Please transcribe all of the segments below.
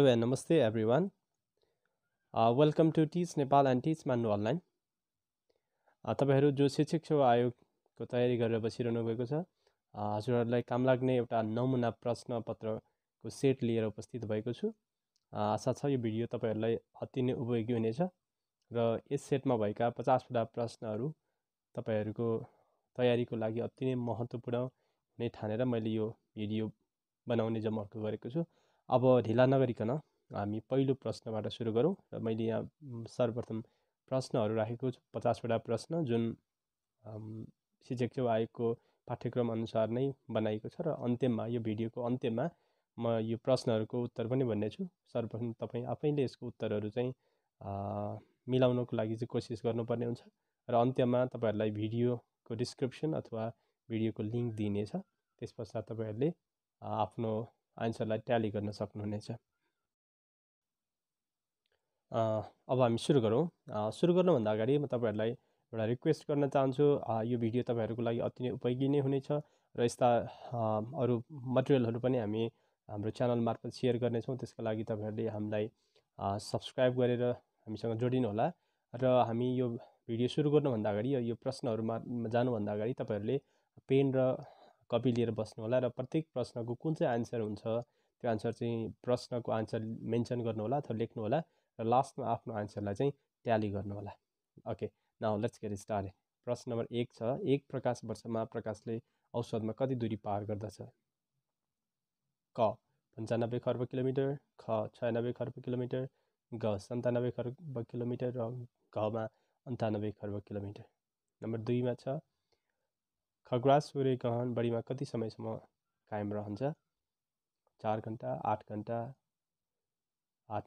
hello and नमस्ते everyone welcome to Teach Nepal and Teach मान्नु online तपाईँहरू जो शिक्षक सेवा आयोगको तयारी गरेर बसिरहनु भएको छ uh, हजुरहरूलाई काम लाग्ने एउटा नमुना प्रश्नपत्रको सेट लिएर उपस्थित भएको छु uh, आशा छ यो भिडियो तपाईँहरूलाई अति नै उपयोगी हुनेछ र यस सेटमा भएका पचासवटा प्रश्नहरू तपाईँहरूको तयारीको लागि अति नै महत्त्वपूर्ण नै ठानेर मैले यो भिडियो बनाउने जमर्को गरेको छु अब ढिला नगरिकन हामी पहिलो प्रश्नबाट सुरु गरौँ र मैले यहाँ सर्वप्रथम प्रश्नहरू राखेको छु पचासवटा प्रश्न जुन शिक्षक आयोगको पाठ्यक्रम अनुसार नै बनाएको छ र अन्त्यमा यो भिडियोको अन्त्यमा म यो प्रश्नहरूको उत्तर पनि भन्नेछु सर्वप्रथम तपाईँ आफैले यसको उत्तरहरू चाहिँ मिलाउनको लागि चाहिँ कोसिस गर्नुपर्ने हुन्छ र अन्त्यमा तपाईँहरूलाई भिडियोको डिस्क्रिप्सन अथवा भिडियोको लिङ्क दिइनेछ त्यस पश्चात तपाईँहरूले आफ्नो आन्सरलाई ट्याली गर्न सक्नुहुनेछ अब हामी सुरु गरौँ सुरु गर्नुभन्दा अगाडि म तपाईँहरूलाई एउटा रिक्वेस्ट गर्न चाहन्छु यो भिडियो तपाईँहरूको लागि अति नै उपयोगी नै हुनेछ र यस्ता अरू मटेरियलहरू पनि हामी हाम्रो च्यानल मार्फत सेयर गर्नेछौँ त्यसको लागि तपाईँहरूले हामीलाई सब्सक्राइब गरेर हामीसँग जोडिनुहोला र हामी यो भिडियो सुरु गर्नुभन्दा अगाडि यो प्रश्नहरूमा जानुभन्दा अगाडि तपाईँहरूले पेन र कपी लिएर बस्नु होला र प्रत्येक प्रश्नको कुन चाहिँ आन्सर हुन्छ त्यो आन्सर चाहिँ प्रश्नको आन्सर मेन्सन गर्नुहोला अथवा लेख्नुहोला र लास्टमा आफ्नो आन्सरलाई चाहिँ ट्याली गर्नुहोला okay now let's get start प्रश्न नम्बर एक छ एक प्रकाश वर्षमा प्रकाशले औषधमा कति दूरी पार गर्दछ क पन्चानब्बे खर्ब किलोमिटर ख छयानब्बे खर्ब किलोमिटर ग सन्तानब्बे खर्ब किलोमिटर र घमा अन्ठानब्बे खर्ब किलोमिटर नम्बर दुईमा छ खगराज सूर्यग्रहण बढीमा कति समयसम्म कायम रहन्छ चार घन्टा आठ घन्टा आठ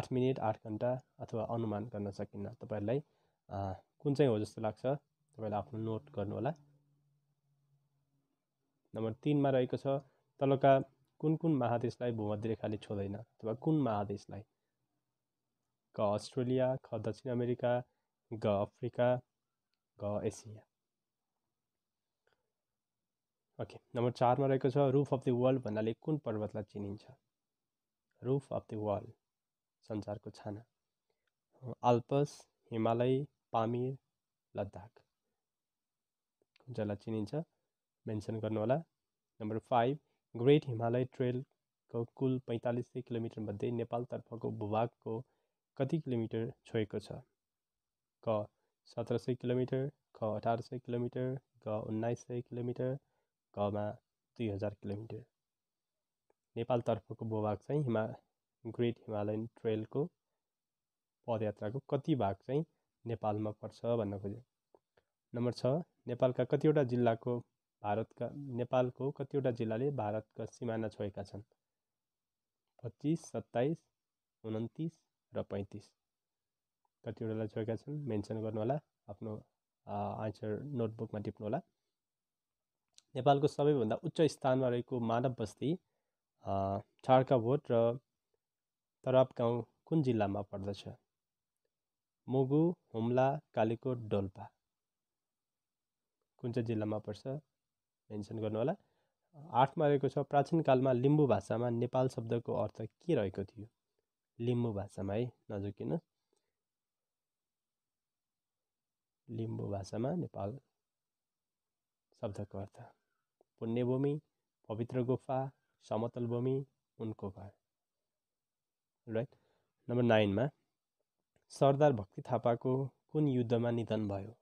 आठ मिनट आठ घन्टा अथवा अनुमान गर्न सकिन्न तपाईँहरूलाई कुन चाहिँ हो जस्तो लाग्छ तपाईँले आफ्नो नोट गर्नुहोला नम्बर तिनमा रहेको छ तलका कुन कुन महादेशलाई भूमध्य रेखाले छोदैन अथवा कुन महादेशलाई क अस्ट्रेलिया ख दक्षिण अमेरिका ग अफ्रिका ग एसिया ओके नम्बर चारमा रहेको छ रुफ अफ द वर्ल्ड भन्नाले कुन पर्वतलाई चिनिन्छ रुफ अफ द वर्ल्ड संसारको छाना आल्पस हिमालय पामिर लद्दाख कुन चाहिँलाई चिनिन्छ मेन्सन गर्नुहोला नम्बर फाइभ ग्रेट हिमालय ट्रेलको कुल पैँतालिस सय किलोमिटरमध्ये नेपालतर्फको भूभागको कति किलोमिटर छोएको छ क सत्र सय किलोमिटर ख अठार सय किलोमिटर ग उन्नाइस सय किलोमिटर घमा दुई हजार किलोमिटर नेपालतर्फको भूभाग चाहिँ हिमा ग्रेट हिमालयन ट्रेलको पदयात्राको कति भाग चाहिँ नेपालमा पर्छ भन्न खोज्यो नम्बर छ नेपालका कतिवटा जिल्लाको भारतका नेपालको कतिवटा जिल्लाले भारतका सिमाना छोएका छन् पच्चिस सत्ताइस उन्तिस र पैँतिस कतिवटालाई छोएका छन् मेन्सन गर्नुहोला आफ्नो आन्सर नोटबुकमा टिप्नुहोला नेपालको सबैभन्दा उच्च स्थानमा रहेको मानव बस्ती भोट र तराप गाउँ कुन जिल्लामा पर्दछ मुगु हुम्ला कालीकोट डोल्पा कुन चाहिँ जिल्लामा पर्छ मेन्सन गर्नुहोला आठमा रहेको छ प्राचीन कालमा लिम्बू भाषामा नेपाल शब्दको अर्थ के रहेको थियो लिम्बू भाषामा है नजुकिन लिम्बू भाषामा नेपाल शब्दको अर्थ पुण्यभूमि पवित्र गुफा समतल भूमि उनको घर राइट नम्बर नाइनमा सरदार भक्ति थापाको कुन युद्धमा निधन भयो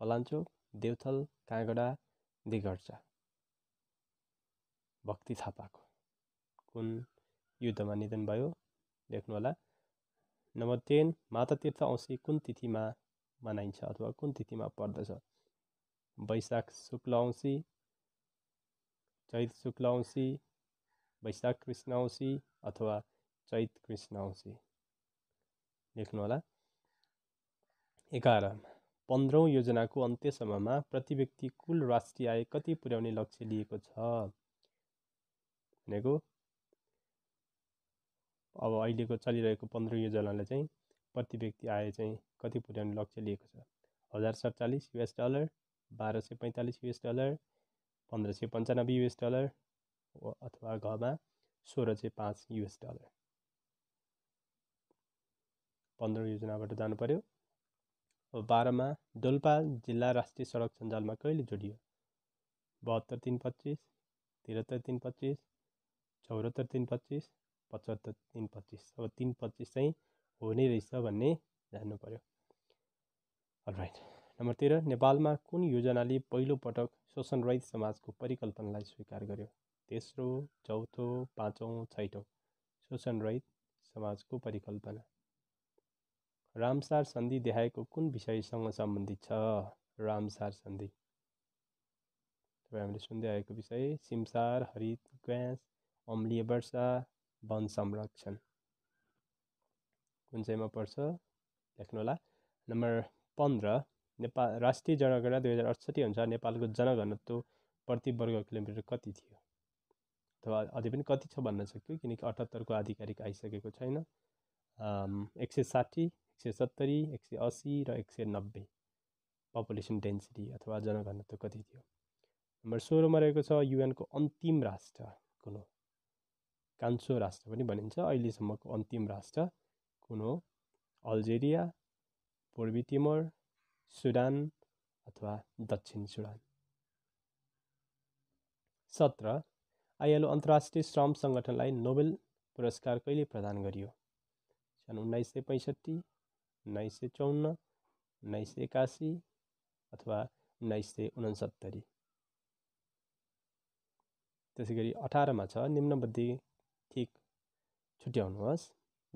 पलाञ्चोक देवथल काँगडा दिगर्चा भक्ति थापाको कुन युद्धमा निधन भयो होला नम्बर टेन माता तीर्थ औँसी कुन तिथिमा मनाइन्छ अथवा कुन तिथिमा पर्दछ वैशाख शुक्ल औँसी चैत शुक्ल औँसी वैशाख कृष्ण औँसी अथवा चैत कृष्ण औँसी लेख्नुहोला एघार पन्ध्रौँ योजनाको अन्त्यसम्ममा प्रति व्यक्ति कुल राष्ट्रिय आय कति पुर्याउने लक्ष्य लिएको छ भनेको अब अहिलेको चलिरहेको पन्ध्र योजनाले चाहिँ प्रति व्यक्ति आय चाहिँ कति पुर्याउने लक्ष्य लिएको छ हजार सडचालिस युएस डलर बाह्र सय पैँतालिस युएस डलर पन्ध्र सय पन्चानब्बे युएस डलर अथवा घमा सोह्र सय पाँच युएस डलर पन्ध्र योजनाबाट जानु पर्यो अब बाह्रमा डोल्पा जिल्ला राष्ट्रिय सडक सञ्जालमा कहिले जोडियो बहत्तर तिन पच्चिस त्रिहत्तर तिन पच्चिस चौहत्तर तिन पच्चिस पचहत्तर तिन पच्चिस अब तिन पच्चिस चाहिँ हो नै रहेछ भन्ने जान्नु पर्यो राइट नम्बर तेह्र नेपालमा कुन योजनाले पहिलोपटक शोषणरहित समाजको परिकल्पनालाई स्वीकार गर्यो तेस्रो चौथो पाँचौँ छैटौँ शोषणरहित समाजको परिकल्पना रामसार सन्धि देखाएको कुन विषयसँग सम्बन्धित छ रामसार सन्धि तपाईँ हामीले सुन्दै आएको विषय सिमसार हरित ग्यास अम्लीय वर्षा वन संरक्षण कुन चाहिँमा पर्छ लेख्नु होला नम्बर पन्ध्र नेपाल राष्ट्रिय जनगणना दुई हजार अठसट्ठी अनुसार नेपालको जनघनत्व प्रति वर्ग किलोमिटर कति थियो अथवा अझै पनि कति छ भन्न सक्यो किनकि अठहत्तरको आधिकारिक आइसकेको छैन एक सय साठी एक सय सत्तरी एक सय असी र एक सय नब्बे पपुलेसन डेन्सिटी अथवा जनघनत्व कति थियो नम्बर सोह्रमा रहेको छ युएनको अन्तिम राष्ट्र कुन हो कान्छो राष्ट्र पनि भनिन्छ अहिलेसम्मको अन्तिम राष्ट्र कुन हो अल्जेरिया पूर्वी तिमर सुडान अथवा दक्षिण सुडान सत्र आइएलओ अन्तर्राष्ट्रिय श्रम सङ्गठनलाई नोबेल पुरस्कार कहिले प्रदान गरियो सन् उन्नाइस सय पैँसठी उन्नाइस सय चौन्न उन्नाइस सय एकासी अथवा उन्नाइस सय उनसत्तरी त्यसै गरी अठारमा छ निम्नबद्धी ठिक छुट्याउनुहोस्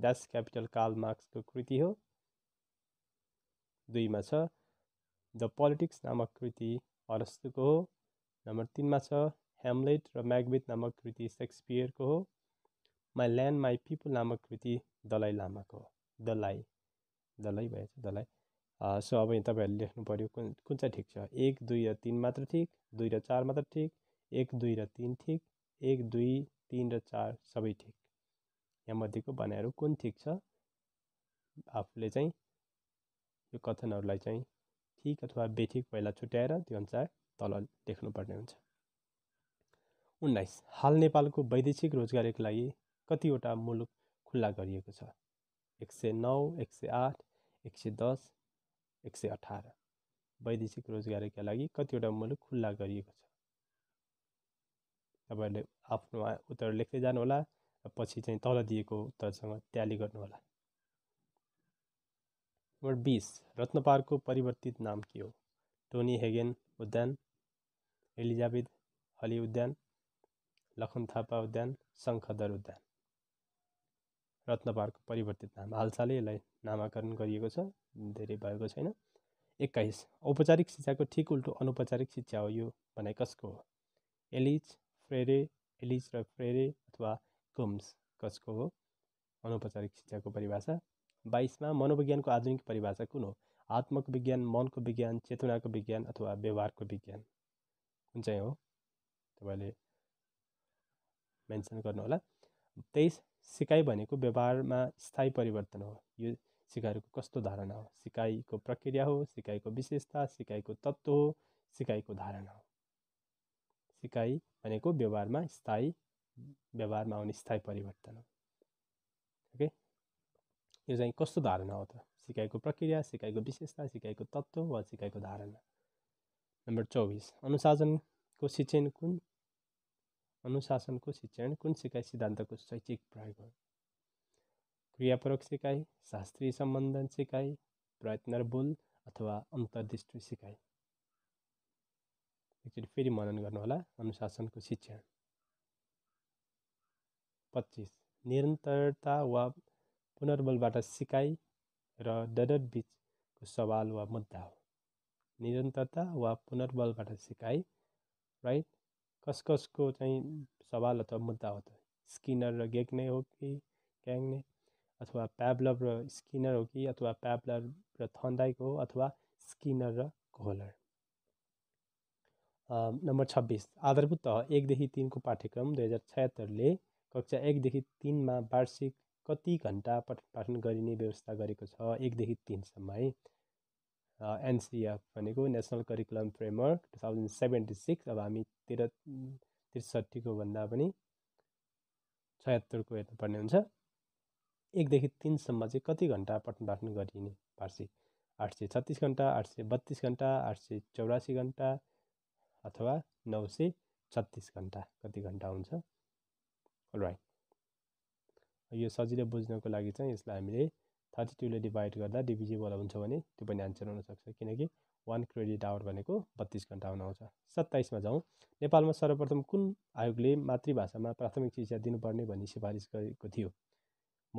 द्यास क्यापिटल काल मार्क्सको कृति हो दुईमा छ द पोलिटिक्स नामक कृति हरस्तुको हो नम्बर तिनमा छ ह्यामलेट र म्यागबेथ नामक कृति सेक्सपियरको हो माई ल्यान्ड माई पिपुल नामक कृति दलाई लामाको हो दलाई दलाइ भएछ दलाइ सो अब यहाँ तपाईँहरूले लेख्नु पऱ्यो कुन कुन चाहिँ ठिक छ एक दुई र तिन मात्र ठिक दुई र चार मात्र ठिक एक दुई र तिन ठिक एक दुई तिन र चार सबै ठिक यहाँ मध्येको भनाइहरू कुन ठिक छ आफूले चाहिँ यो कथनहरूलाई चाहिँ ठिक अथवा बेठिक पहिला छुट्याएर त्यो अनुसार तल लेख्नुपर्ने हुन्छ उन्नाइस हाल नेपालको वैदेशिक रोजगारीको लागि कतिवटा मुलुक खुल्ला गरिएको छ एक सय नौ एक सय आठ एक सय दस एक सय अठार वैदेशिक रोजगारीका लागि कतिवटा मुलुक खुल्ला गरिएको छ तपाईँहरूले आफ्नो उत्तर लेख्दै जानुहोला र पछि चाहिँ तल दिएको उत्तरसँग ट्याली गर्नुहोला नम्बर बिस रत्न पार्कको परिवर्तित नाम के हो टोनी हेगेन उद्यान एलिजाबेथ हली उद्यान लखन थापा उद्यान शङ्खदर उद्यान रत्न पार्कको परिवर्तित नाम हालसालै यसलाई नामाकरण गरिएको छ धेरै भएको छैन एक्काइस औपचारिक शिक्षाको ठिक उल्टो अनौपचारिक शिक्षा हो यो भनाइ कसको हो एलिज फ्रेरे एलिज र फ्रेरे अथवा कुम्स कसको हो अनौपचारिक शिक्षाको परिभाषा बाइसमा मनोविज्ञानको आधुनिक परिभाषा कुन हो आत्मको विज्ञान मनको विज्ञान चेतनाको विज्ञान अथवा व्यवहारको विज्ञान कुन चाहिँ हो तपाईँले मेन्सन गर्नुहोला तेइस सिकाइ भनेको व्यवहारमा स्थायी परिवर्तन हो यो सिकाइहरूको कस्तो धारणा हो सिकाइको प्रक्रिया हो सिकाइको विशेषता सिकाइको तत्त्व हो सिकाइको धारणा हो सिकाइ भनेको व्यवहारमा स्थायी व्यवहारमा आउने स्थायी परिवर्तन हो ओके यो चाहिँ कस्तो धारणा हो त सिकाइको प्रक्रिया सिकाइको विशेषता सिकाइको तत्त्व वा सिकाइको धारणा नम्बर चौबिस अनुशासनको शिक्षण कुन अनुशासनको शिक्षण कुन सिकाइ सिद्धान्तको शैक्षिक प्रयोग हो क्रियापूरक सिकाइ शास्त्रीय सम्बन्धन सिकाइ प्रयत्न भूल अथवा अन्तर्दृष्टि सिकाइ एकचोटि फेरि मनन गर्नुहोला अनुशासनको शिक्षण पच्चिस निरन्तरता वा पुनर्बलबाट सिकाइ र डडट बिचको सवाल वा मुद्दा हो निरन्तरता वा पुनर्बलबाट सिकाइ राइट कस कसको चाहिँ सवाल अथवा मुद्दा हो त स्किनर र नै हो कि नै अथवा प्याब्लर र स्किनर हो कि अथवा प्याब्लर र थन्डाइक हो अथवा स्किनर र कोलर नम्बर छब्बिस आधारभूत तह एकदेखि तिनको पाठ्यक्रम दुई हजार छयत्तरले कक्षा एकदेखि तिनमा वार्षिक कति घन्टा पठन पाठन गरिने व्यवस्था गरेको छ एकदेखि तिनसम्म है एनसिएफ भनेको national curriculum framework two thousand seventy six अब हामी तेह्र त्रिसठीको भन्दा पनि छयत्तरको हेर्नुपर्ने हुन्छ एकदेखि तिनसम्म चाहिँ कति घन्टा पठन पाठन गरिने वार्षिक आठ सय छत्तिस घन्टा आठ सय बत्तिस घन्टा आठ सय चौरासी घन्टा अथवा नौ सय छत्तिस घन्टा कति घन्टा हुन्छ राइट यो सजिलो बुझ्नको लागि चाहिँ यसलाई हामीले थर्टी टूले डिभाइड गर्दा डिभिजिबल हुन्छ भने त्यो पनि आन्सर हुनसक्छ किनकि वान क्रेडिट आवर भनेको बत्तिस घन्टा हुन आउँछ सत्ताइसमा जाउँ नेपालमा सर्वप्रथम कुन आयोगले मातृभाषामा प्राथमिक शिक्षा दिनुपर्ने भन्ने सिफारिस गरेको थियो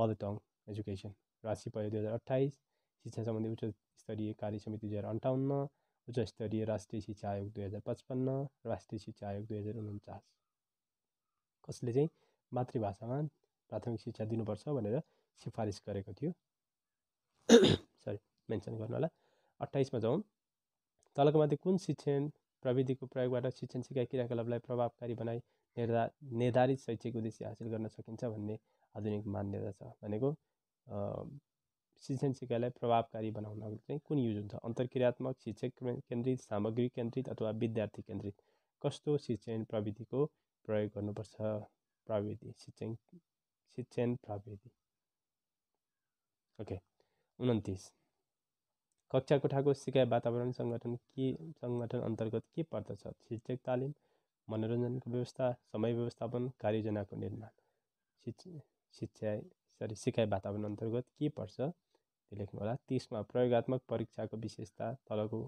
मदर टङ एजुकेसन राशि पहिलो दुई हजार अठाइस शिक्षा सम्बन्धी उच्च स्तरीय कार्य समिति दुई हजार अन्ठाउन्न उच्च स्तरीय राष्ट्रिय शिक्षा आयोग दुई हजार पचपन्न राष्ट्रिय शिक्षा आयोग दुई हजार उन्चास कसले चाहिँ मातृभाषामा प्राथमिक शिक्षा दिनुपर्छ भनेर सिफारिस गरेको थियो सरी मेन्सन गर्नु होला अट्ठाइसमा जाउँ तलको मध्ये कुन शिक्षण प्रविधिको प्रयोगबाट शिक्षण सिकाइ क्रियाकलापलाई प्रभावकारी बनाई निर्धा निर्धारित शैक्षिक उद्देश्य हासिल गर्न सकिन्छ भन्ने आधुनिक मान्यता छ भनेको शिक्षण सिकाइलाई प्रभावकारी बनाउनको चाहिँ कुन युज हुन्छ अन्तर्क्रियात्मक शिक्षक केन्द्रित सामग्री केन्द्रित अथवा विद्यार्थी केन्द्रित कस्तो शिक्षण प्रविधिको प्रयोग गर्नुपर्छ प्रविधि शिक्षण शिक्षण प्रविधि ओके उन्तिस कक्षा कोठाको सिकाइ वातावरण सङ्गठन के सङ्गठन अन्तर्गत के पर्दछ शिक्षक तालिम मनोरञ्जनको व्यवस्था समय व्यवस्थापन कार्ययोजनाको निर्माण शिक्षा सरी सिकाइ वातावरण अन्तर्गत के पर्छ त्यो लेख्नु होला तिसमा प्रयोगत्मक परीक्षाको विशेषता तलको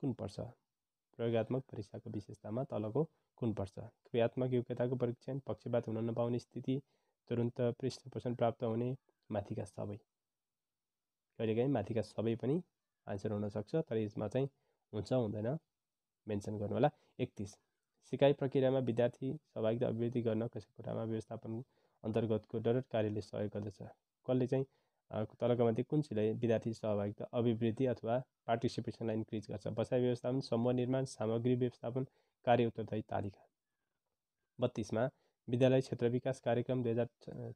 कुन पर्छ प्रयोगत्मक परीक्षाको विशेषतामा तलको कुन पर्छ क्रियात्मक योग्यताको परीक्षण पक्षपात हुन नपाउने स्थिति तुरुन्त पृष्ठ पोषण प्राप्त हुने माथिका सबै कहिलेकाहीँ माथिका सबै पनि आन्सर हुनसक्छ तर यसमा चाहिँ हुन्छ हुँदैन मेन्सन गर्नु होला एकतिस सिकाइ प्रक्रियामा विद्यार्थी सहभागिता अभिवृद्धि गर्न कसै कुरामा व्यवस्थापन अन्तर्गतको डरट कार्यले सहयोग गर्दछ कसले चाहिँ तलको माथि कुन चाहिँ विद्यार्थी सहभागिता अभिवृद्धि अथवा पार्टिसिपेसनलाई इन्क्रिज गर्छ बसाइ व्यवस्थापन समूह निर्माण सामग्री व्यवस्थापन कार्य उत्तरदायी तालिका बत्तिसमा विद्यालय क्षेत्र विकास कार्यक्रम दुई हजार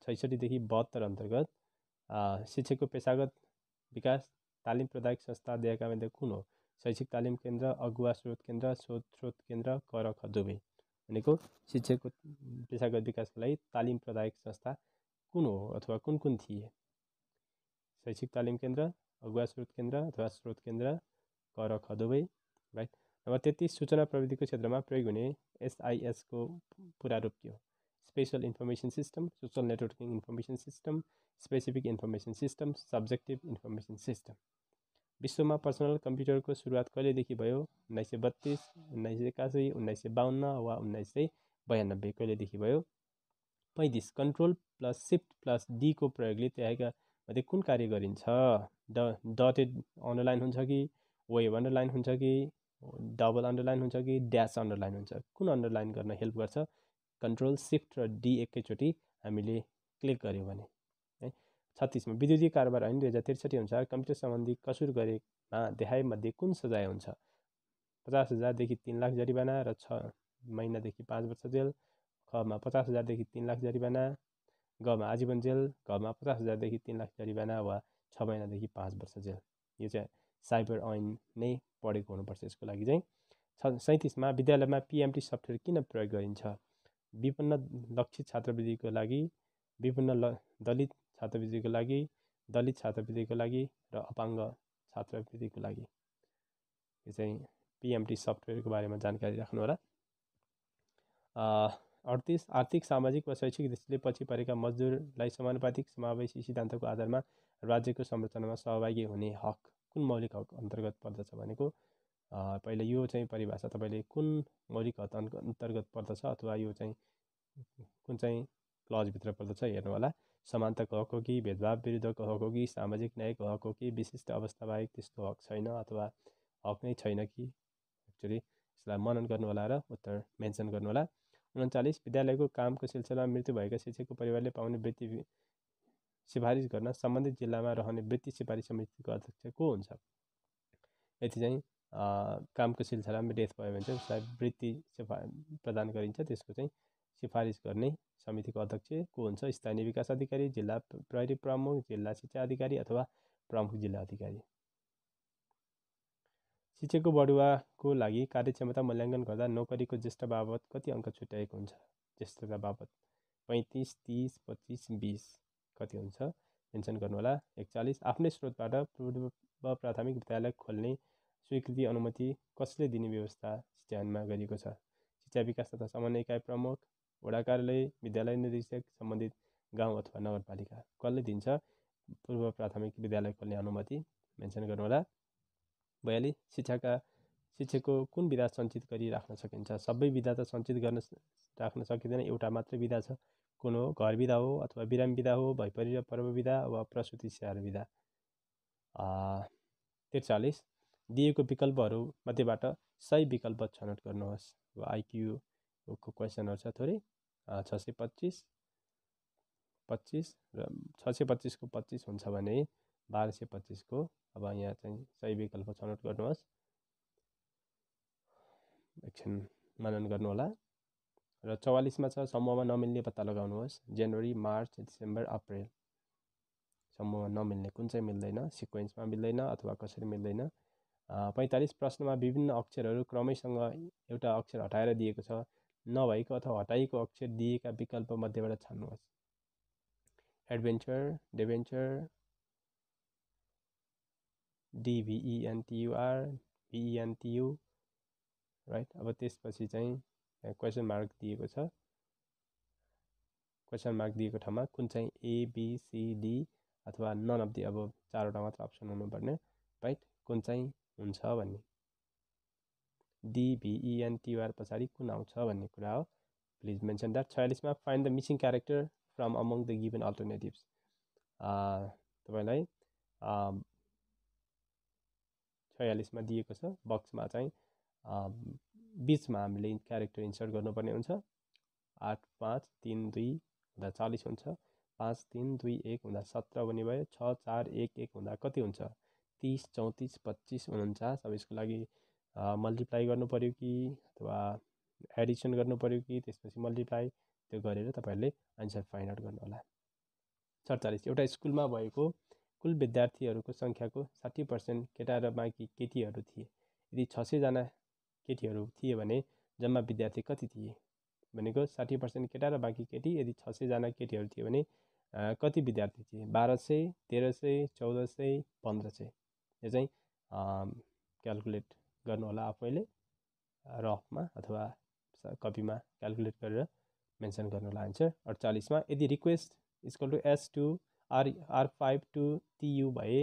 छैसठीदेखि बहत्तर अन्तर्गत शिक्षकको पेसागत विकास तालिम प्रदायक संस्था दिएका मध्ये कुन हो शैक्षिक तालिम केन्द्र अगुवा स्रोत केन्द्र स्रोत स्रोत केन्द्र कर ख भनेको शिक्षकको पेसागत विकासको लागि तालिम प्रदायक संस्था कुन हो अथवा कुन कुन थिए शैक्षिक तालिम केन्द्र अगुवा स्रोत केन्द्र अथवा स्रोत केन्द्र कर ख दुवै राइट नम्बर तेत्तिस सूचना प्रविधिको क्षेत्रमा प्रयोग हुने एसआइएसको पुरा रूप के हो special information system social networking information system specific information system subjective information system विश्वमा पर्सनल कम्प्युटरको सुरुवात कहिलेदेखि भयो उन्नाइस सय बत्तिस उन्नाइस सय एकासी उन्नाइस सय बाहन्न वा उन्नाइस सय बयानब्बे कहिलेदेखि भयो पैँतिस कन्ट्रोल प्लस सिफ्ट प्लस डीको प्रयोगले त्यहाँका मध्ये कुन कार्य गरिन्छ ड डटेड अन्डरलाइन हुन्छ कि वेभ अन्डरलाइन हुन्छ कि डबल अन्डरलाइन हुन्छ कि ड्यास अन्डरलाइन हुन्छ कुन अन्डरलाइन गर्न हेल्प गर्छ कन्ट्रोल सिफ्ट र डी एकैचोटि हामीले क्लिक गऱ्यौँ भने है छत्तिसमा विद्युतीय कारोबार ऐन दुई हजार त्रिसठी अनुसार कम्प्युटर सम्बन्धी कसुर गरेमा देहाईमध्ये कुन सजाय हुन्छ पचास हजारदेखि तिन लाख जरिवाना र छ महिनादेखि पाँच वर्ष जेल खमा पचास हजारदेखि तिन लाख जरिवाना गमा आजीवन जेल घमा पचास हजारदेखि तिन लाख जरिवाना वा छ महिनादेखि पाँच वर्ष जेल यो चाहिँ साइबर ऐन नै पढेको हुनुपर्छ यसको लागि चाहिँ छ सैँतिसमा विद्यालयमा पिएमटी सफ्टवेयर किन प्रयोग गरिन्छ विपन्न लक्षित छात्रवृत्तिको लागि विपन्न ल दलित छात्रवृत्तिको लागि दलित छात्रवृत्तिको लागि र अपाङ्ग छात्रवृत्तिको लागि यो चाहिँ पिएमटी सफ्टवेयरको बारेमा जानकारी राख्नु होला अडतिस आर्थिक सामाजिक वा शैक्षिक दृष्टिले पछि परेका मजदुरलाई समानुपातिक समावेशी सिद्धान्तको आधारमा राज्यको संरचनामा सहभागी हुने हक कुन मौलिक हक अन्तर्गत पर्दछ भनेको पहिला यो चाहिँ परिभाषा तपाईँले कुन मौलिक हत अन्तर्गत पर्दछ अथवा यो चाहिँ कुन चाहिँ क्लजभित्र पर्दछ हेर्नु होला समानताको हक हो कि भेदभाव विरुद्धको हक हो कि सामाजिक न्यायको हक हो कि विशिष्ट अवस्था बाहेक त्यस्तो हक छैन अथवा हक नै छैन कि एक्चुली यसलाई मनन गर्नुहोला र उत्तर मेन्सन गर्नुहोला उन्चालिस विद्यालयको कामको सिलसिलामा मृत्यु भएका शिक्षकको परिवारले पाउने वृत्ति सिफारिस गर्न सम्बन्धित जिल्लामा रहने वृत्ति सिफारिस समितिको अध्यक्ष को हुन्छ यति चाहिँ कामको सिलसिलामा डेथ भयो भने चाहिँ उसलाई वृत्ति सिफा प्रदान गरिन्छ त्यसको चाहिँ सिफारिस गर्ने समितिको अध्यक्ष को हुन्छ स्थानीय विकास अधिकारी जिल्ला प्रहरी प्रमुख जिल्ला शिक्षा अधिकारी अथवा प्रमुख जिल्ला अधिकारी शिक्षकको बढुवाको लागि कार्यक्षमता मूल्याङ्कन गर्दा नोकरीको ज्येष्ठ बाबत कति अङ्क छुट्याएको हुन्छ ज्येष्ठता बाबत पैँतिस तिस पच्चिस बिस कति हुन्छ मेन्सन गर्नुहोला एकचालिस आफ्नै स्रोतबाट पूर्व प्राथमिक विद्यालय खोल्ने स्वीकृति अनुमति कसले दिने व्यवस्था ध्यानमा गरिएको छ शिक्षा विकास तथा समन्वय इकाइ प्रमुख वडा कार्यालय विद्यालय निर्देशक सम्बन्धित गाउँ अथवा नगरपालिका कसले दिन्छ पूर्व प्राथमिक विद्यालय खोल्ने अनुमति मेन्सन होला भइहाल्यो शिक्षाका शिक्षकको कुन विधा सञ्चित गरी राख्न सकिन्छ सबै विधा त सञ्चित गर्न राख्न सकिँदैन एउटा मात्र विधा छ कुन हो घर विधा हो अथवा विराम विधा हो भैपरि र पर्व विधा वा प्रसुति स्याहार विधा त्रिचालिस दिएको मध्येबाट सही विकल्प छनौट गर्नुहोस् अब आइक्यूको क्वेसनहरू छ थोरै छ सय पच्चिस पच्चिस र छ सय पच्चिसको पच्चिस हुन्छ भने बाह्र सय पच्चिसको अब यहाँ चाहिँ सही विकल्प छनौट गर्नुहोस् एकछिन मनन गर्नुहोला र चौवालिसमा छ समूहमा नमिल्ने पत्ता लगाउनुहोस् जनवरी मार्च डिसेम्बर अप्रेल समूहमा नमिल्ने कुन चाहिँ मिल्दैन सिक्वेन्समा मिल्दैन अथवा कसरी मिल्दैन पैँतालिस प्रश्नमा विभिन्न अक्षरहरू क्रमैसँग एउटा अक्षर हटाएर दिएको छ नभएको अथवा हटाइएको अक्षर दिएका विकल्प मध्येबाट छान्नुहोस् एडभेन्चर डेभेन्चर डिभिइएनटियुआर भिइएनटियु राइट अब त्यसपछि चाहिँ क्वेसन मार्क दिएको छ क्वेसन मार्क दिएको ठाउँमा कुन चाहिँ एबिसिडी अथवा नन अफ दि अब चारवटा मात्र अप्सन हुनुपर्ने राइट कुन चाहिँ हुन्छ भन्ने डिभिइएनटिआर e, पछाडि कुन आउँछ भन्ने कुरा हो प्लिज मेन्सन द्याट छयालिसमा find the missing character from among the given alternatives तपाईँलाई छयालिसमा दिएको छ बक्समा चाहिँ बिचमा हामीले क्यारेक्टर इन्सर्ट गर्नुपर्ने हुन्छ आठ पाँच तिन दुई हुँदा चालिस हुन्छ पाँच तिन दुई एक हुँदा सत्र हुने भयो छ चार एक एक हुँदा कति हुन्छ तिस चौतिस पच्चिस उन्चास अब यसको लागि मल्टिप्लाई गर्नुपऱ्यो कि अथवा एडिसन गर्नुपऱ्यो कि त्यसपछि मल्टिप्लाई त्यो गरेर तपाईँहरूले आन्सर फाइन्ड आउट गर्नु होला सडचालिस एउटा स्कुलमा भएको कुल विद्यार्थीहरूको सङ्ख्याको साठी पर्सेन्ट केटा र बाँकी केटीहरू थिए यदि छ सयजना केटीहरू थिए भने जम्मा विद्यार्थी कति थिए भनेको साठी पर्सेन्ट केटा र बाँकी केटी यदि छ सयजना केटीहरू थियो भने कति विद्यार्थी थिए बाह्र सय तेह्र सय चौध सय पन्ध्र सय यो चाहिँ क्यालकुलेट गर्नुहोला आफैले रफमा अथवा कपीमा क्यालकुलेट गरेर मेन्सन गर्नुहोला आन्सर अडचालिसमा यदि रिक्वेस्ट इजकल to S to R R five two T U भए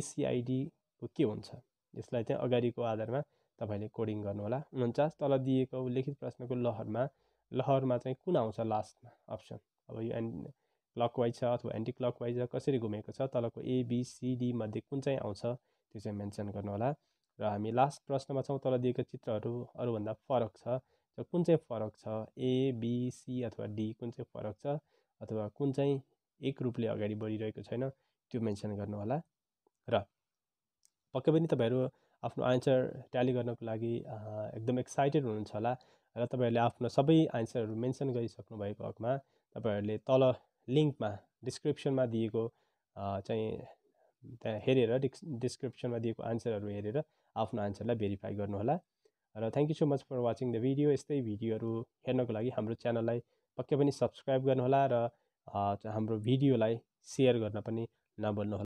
एसिआइडीको के हुन्छ यसलाई चाहिँ अगाडिको आधारमा तपाईँले कोडिङ गर्नुहोला उन्चास तल दिएको लिखित प्रश्नको लहरमा लहरमा चाहिँ कुन आउँछ लास्टमा अप्सन अब यो एन्ड क्लकवाइज छ अथवा एन्टी क्लकवाइज छ कसरी घुमेको छ तलको मध्ये कुन चाहिँ आउँछ त्यो चाहिँ मेन्सन गर्नुहोला र हामी लास्ट प्रश्नमा छौँ तल दिएको चित्रहरू अरूभन्दा फरक छ र कुन चाहिँ फरक छ एबिसी अथवा डी कुन चाहिँ फरक छ अथवा कुन चाहिँ एक रूपले अगाडि बढिरहेको छैन त्यो मेन्सन गर्नुहोला र पक्कै पनि तपाईँहरू आफ्नो आन्सर ट्याली गर्नको लागि एकदम एक्साइटेड हुनुहुन्छ होला र तपाईँहरूले आफ्नो सबै आन्सरहरू मेन्सन गरिसक्नु भएको हकमा तपाईँहरूले तल लिङ्कमा डिस्क्रिप्सनमा दिएको चाहिँ त्यहाँ हेरेर डिस् डिस्क्रिप्सनमा दिएको आन्सरहरू हेरेर आफ्नो आन्सरलाई भेरिफाई गर्नुहोला र thank you so much for watching the video यस्तै भिडियोहरू हेर्नको लागि हाम्रो च्यानललाई पक्कै पनि सब्सक्राइब गर्नुहोला र हाम्रो भिडियोलाई सेयर गर्न पनि नबोल्नुहोला